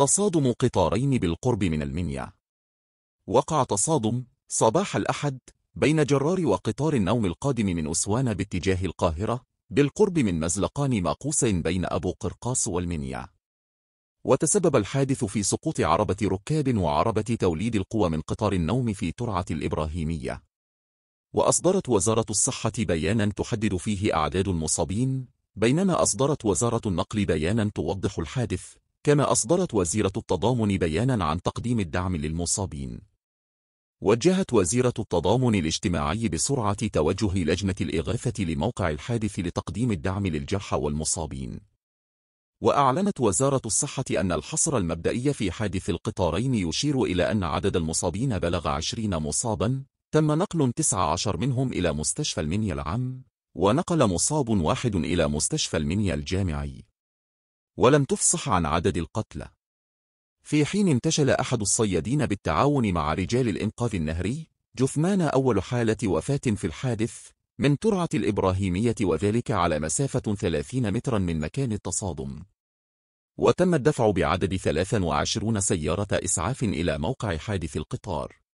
تصادم قطارين بالقرب من المنيا وقع تصادم صباح الأحد بين جرار وقطار النوم القادم من أسوان باتجاه القاهرة بالقرب من مزلقان ماقوس بين أبو قرقاس والمنيا وتسبب الحادث في سقوط عربة ركاب وعربة توليد القوى من قطار النوم في ترعة الإبراهيمية وأصدرت وزارة الصحة بيانا تحدد فيه أعداد المصابين بينما أصدرت وزارة النقل بيانا توضح الحادث كما أصدرت وزيرة التضامن بيانا عن تقديم الدعم للمصابين وجهت وزيرة التضامن الاجتماعي بسرعة توجه لجنة الإغاثة لموقع الحادث لتقديم الدعم للجرحى والمصابين وأعلنت وزارة الصحة أن الحصر المبدئي في حادث القطارين يشير إلى أن عدد المصابين بلغ 20 مصابا تم نقل 19 منهم إلى مستشفى المنيا العام ونقل مصاب واحد إلى مستشفى المنيا الجامعي ولم تفصح عن عدد القتلى في حين انتشل أحد الصيادين بالتعاون مع رجال الإنقاذ النهري جثمان أول حالة وفاة في الحادث من ترعة الإبراهيمية وذلك على مسافة 30 مترا من مكان التصادم وتم الدفع بعدد 23 سيارة إسعاف إلى موقع حادث القطار